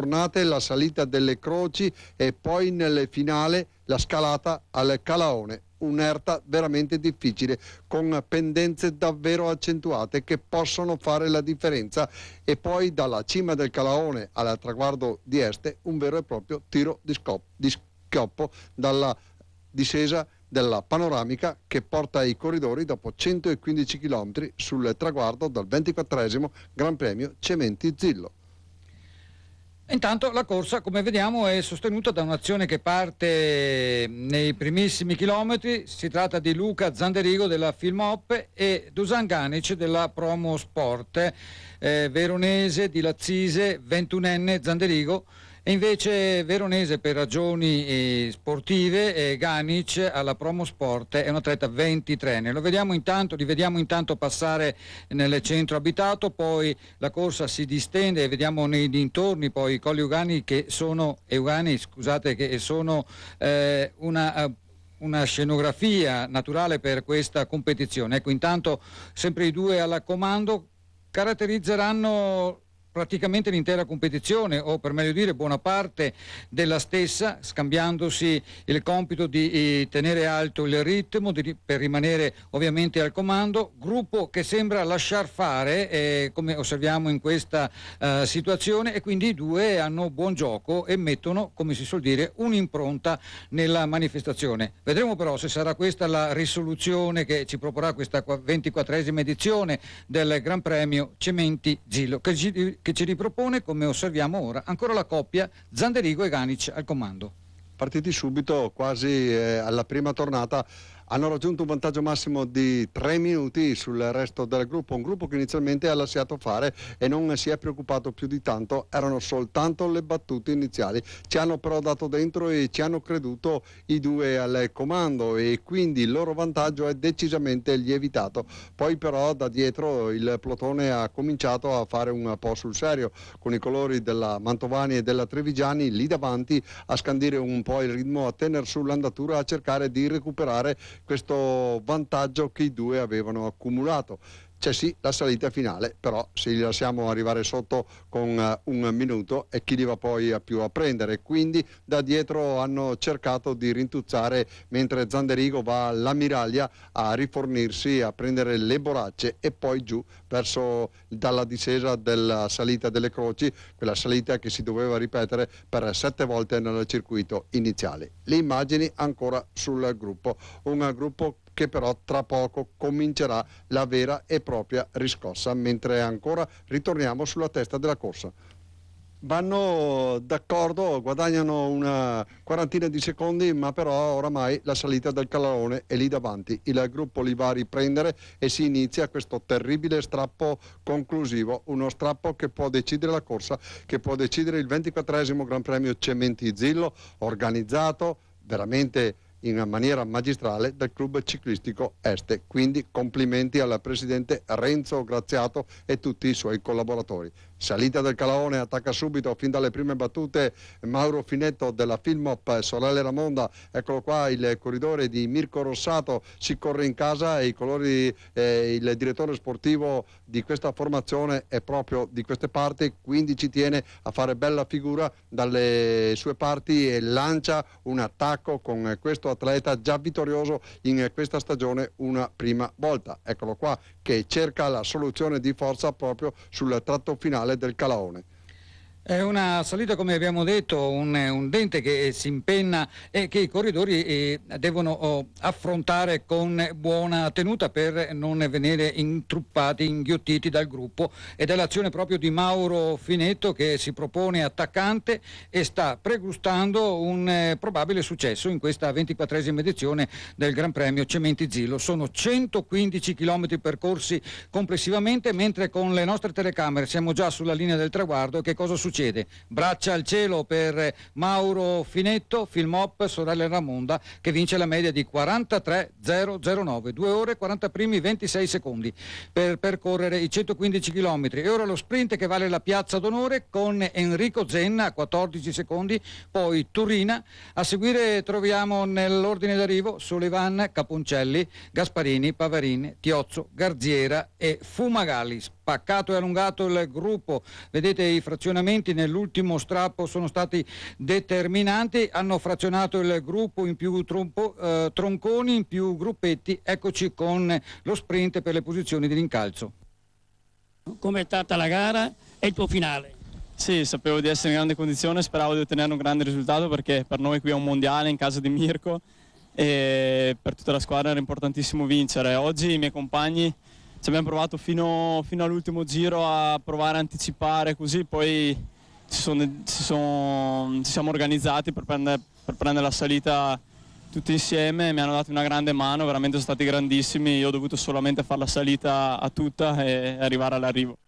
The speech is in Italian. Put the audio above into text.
tornate la salita delle croci e poi nelle finale la scalata al Calaone. Un'erta veramente difficile, con pendenze davvero accentuate che possono fare la differenza. E poi dalla cima del Calaone al traguardo di Este, un vero e proprio tiro di, scop- di schioppo dalla discesa della panoramica che porta i corridori dopo 115 km sul traguardo dal 24 Gran Premio Cementi Zillo. Intanto la corsa, come vediamo, è sostenuta da un'azione che parte nei primissimi chilometri. Si tratta di Luca Zanderigo della Filmop e Dusan Ganic della Promo Sport, eh, veronese di Lazzise, 21enne Zanderigo e invece Veronese per ragioni eh, sportive, e eh, Ganic alla Promo Sport è un atleta 23enne. Lo vediamo intanto, li vediamo intanto passare nel centro abitato, poi la corsa si distende e vediamo nei dintorni poi i Colli Ugani che sono, Eugani, eh, scusate, che sono eh, una una scenografia naturale per questa competizione. Ecco, intanto sempre i due alla comando caratterizzeranno praticamente l'intera competizione o per meglio dire buona parte della stessa scambiandosi il compito di eh, tenere alto il ritmo di, per rimanere ovviamente al comando gruppo che sembra lasciar fare eh, come osserviamo in questa eh, situazione e quindi i due hanno buon gioco e mettono come si suol dire un'impronta nella manifestazione vedremo però se sarà questa la risoluzione che ci proporrà questa 24esima edizione del Gran Premio Cementi Gillo che che ci ripropone, come osserviamo ora, ancora la coppia Zanderigo e Ganic al comando partiti subito quasi eh, alla prima tornata hanno raggiunto un vantaggio massimo di 3 minuti sul resto del gruppo, un gruppo che inizialmente ha lasciato fare e non si è preoccupato più di tanto, erano soltanto le battute iniziali, ci hanno però dato dentro e ci hanno creduto i due al comando e quindi il loro vantaggio è decisamente lievitato. Poi però da dietro il plotone ha cominciato a fare un po' sul serio con i colori della Mantovani e della Trevigiani lì davanti a scandire un po' il ritmo, a tenere sull'andatura, a cercare di recuperare questo vantaggio che i due avevano accumulato c'è sì la salita finale, però se li lasciamo arrivare sotto con uh, un minuto e chi li va poi a più a prendere. Quindi da dietro hanno cercato di rintuzzare mentre Zanderigo va all'ammiraglia a rifornirsi, a prendere le boracce e poi giù verso dalla discesa della salita delle croci, quella salita che si doveva ripetere per sette volte nel circuito iniziale. Le immagini ancora sul gruppo, un gruppo che però tra poco comincerà la vera e propria riscossa, mentre ancora ritorniamo sulla testa della corsa vanno d'accordo, guadagnano una quarantina di secondi, ma però oramai la salita del Calalone è lì davanti. Il gruppo li va a riprendere e si inizia questo terribile strappo conclusivo, uno strappo che può decidere la corsa, che può decidere il 24 esimo Gran Premio Cementi Zillo, organizzato veramente in maniera magistrale dal club ciclistico Este. Quindi complimenti al presidente Renzo Graziato e tutti i suoi collaboratori. Salita del Calaone, attacca subito fin dalle prime battute Mauro Finetto della Filmop, Sorelle Ramonda, eccolo qua il corridore di Mirko Rossato, si corre in casa e i colori, eh, il direttore sportivo di questa formazione è proprio di queste parti, quindi ci tiene a fare bella figura dalle sue parti e lancia un attacco con questo atleta già vittorioso in questa stagione una prima volta. Eccolo qua che cerca la soluzione di forza proprio sul tratto finale finale del Calaone. È una salita, come abbiamo detto, un, un dente che si impenna e che i corridori eh, devono oh, affrontare con buona tenuta per non venire intruppati, inghiottiti dal gruppo ed è l'azione proprio di Mauro Finetto che si propone attaccante e sta pregustando un eh, probabile successo in questa 24esima edizione del Gran Premio Cementi Zillo. Sono 115 km percorsi complessivamente, mentre con le nostre telecamere siamo già sulla linea del traguardo. Che cosa succede? succede? Braccia al cielo per Mauro Finetto, film op, sorella Ramonda, che vince la media di 43,009, 2 ore 40 primi 26 secondi per percorrere i 115 km. E ora lo sprint che vale la piazza d'onore con Enrico Zenna a 14 secondi, poi Turina. A seguire troviamo nell'ordine d'arrivo Sullivan, Caponcelli, Gasparini, Pavarini, Tiozzo, Garziera e Fumagalli. Spaccato e allungato il gruppo, vedete i frazionamenti punti nell'ultimo strappo sono stati determinanti, hanno frazionato il gruppo in più trompo, eh, tronconi, in più gruppetti, eccoci con lo sprint per le posizioni di rincalzo. Come è stata la gara e il tuo finale? Sì, sapevo di essere in grande condizione, speravo di ottenere un grande risultato perché per noi qui è un mondiale in casa di Mirko e per tutta la squadra era importantissimo vincere. Oggi i miei compagni ci abbiamo provato fino, fino all'ultimo giro a provare a anticipare così, poi si, sono, si, sono, ci siamo organizzati per prendere, per prendere la salita tutti insieme, mi hanno dato una grande mano, veramente sono stati grandissimi, io ho dovuto solamente fare la salita a tutta e arrivare all'arrivo.